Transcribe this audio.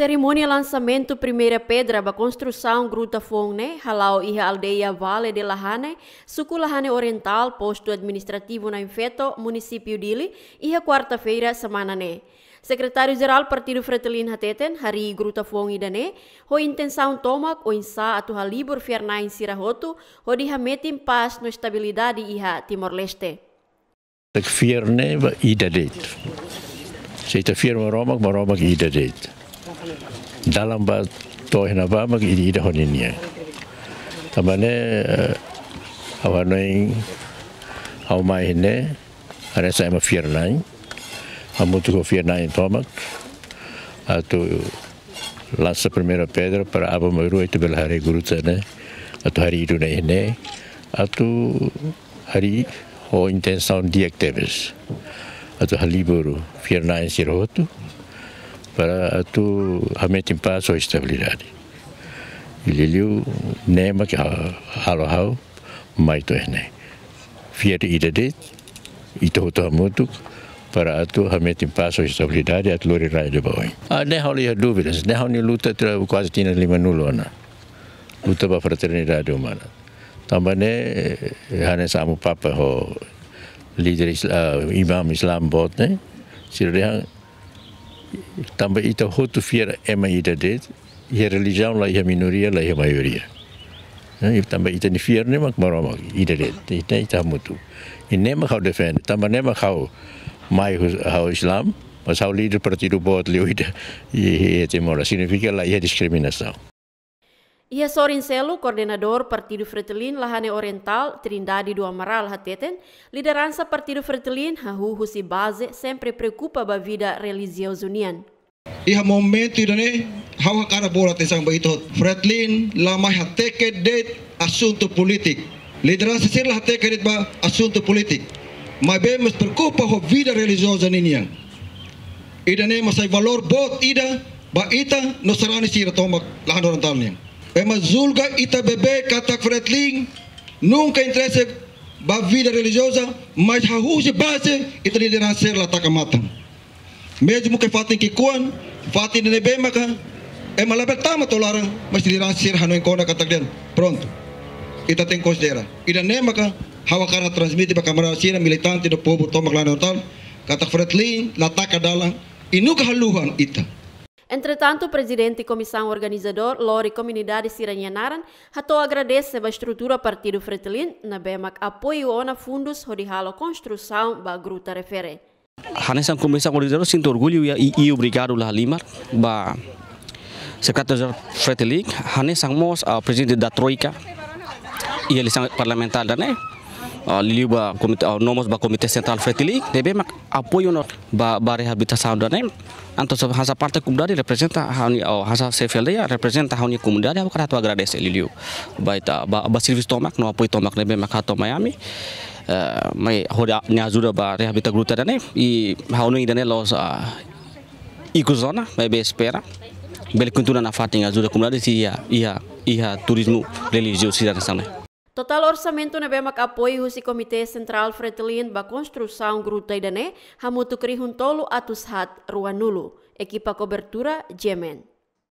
Cerimônia lançamento primeira pedra ba construção Gruta Fongne, halau iha aldeia Vale de Lahane, suku Lahane Oriental, posto administrativo na Infeto, município Dili, iha quarta-feira, semana ne. Secretário-Geral Partido Fretelin Hateten, hari Gruta Fongi dane, ho intenção tomak o insa atu halibur fiernain sirahotu, ho diha metim pas no estabilidade iha Timor-Leste. Ik vierne iedereen. Zit er vier romak, maar romak dit dalam ba to hena ba mag idi da honin ya tamane eh, awanoi au mai ne are sa ma fier nai amutu ko fier nai tomak atu lança primeira pedra para aba maru itu bel hari guru tane atu hari itu nai ne atu hari ho oh, intenção tebes atu haliburu fier nai sirotu para tu hamente em paz ou estabilidade. Ele liu nema que halo hau mai tu ene. Fiat ida det i to hamutuk para atu hamente em paz ou estabilidade at lori rai de boi. Ah, ne hau lia dúvidas, ne hau ni luta tra quase tina lima nulo ana. Luta para fraternidade humana. ne, eh, hanes samu papa ho líder Islam, imam Islam bot ne. Sirrihan tamba ita hotu fiera e mai ita det, ia religião la ia minoria la ia maioria. Ha, ia tamba ita ni fiera nema mak ita det, ita ita mutu. I nema kau defend, tamba nema kau mai hau islam, mas hau lider partidu bot liu ita, ia timora, signifika la ia lah. lah, diskriminasau. Ia sorin selu koordinador Partido Fretilin Lahane Oriental Trindade do Amaral Hateten, lideransa Partido Fretilin hahu husi base sempre preocupa ba vida religiosa unian. Ia momento ini hawa kana bola tesang ba itu. Fretilin lamai hateke det asunto politik. Lideransa sirla hateke det ba asunto politik. Mas bem preocupa ho vida religiosa ninian. Ida ne masai valor bot ida ba ita no sarani sira tomak lahan oriental é uma julga kata fretling nunca interesse ba vida religiosa, mas a base e liderança lá mata. Mesmo que fatem que kuan, fatem de nebemaka, é uma libertama tolara, mas liderança hanu kata katakden. Pronto. Ita tem considera. Ida hawa hawakana transmite para Câmara Sina militante do povo Tomak kata Katakfretling, Lataka Dalang, e nunca haluhan ita. Entretanto, o presidente e comissão organizador, Lori Comunidade Siranhanaran, ratou agradece a estrutura Partido Fretilin, na BEMAC apoio na fundos rodihalo construção ba gruta refere. Hanesan comissão organizador, sinto orgulho e, e obrigado lá Limar, ba secretário Fretilin, Hanesan Mos, a presidente da Troika, e eleição parlamentar da NEP liu ba komite nomos ba komite sentral fretili nebe mak apoyo no ba ba rehabilitação da nem anto sa hasa parte comunidade representa hani o hasa sefelde ya representa hani comunidade ba kata agradece liu ba ita ba ba serviço tomak no apoy tomak nebe mak hato miami mai hoda nyazura ba rehabita gruta da nem i haunu idane los ikuzona mai be espera bel kuntuna na fatinga zura iya iya turismu religius turismo religiosidade sana Total orçamento na BEMAC apoio o Comitê Central Fretilin ba construção gruta e dané, hamutu krihun hat ruanulu, equipa cobertura Jemen.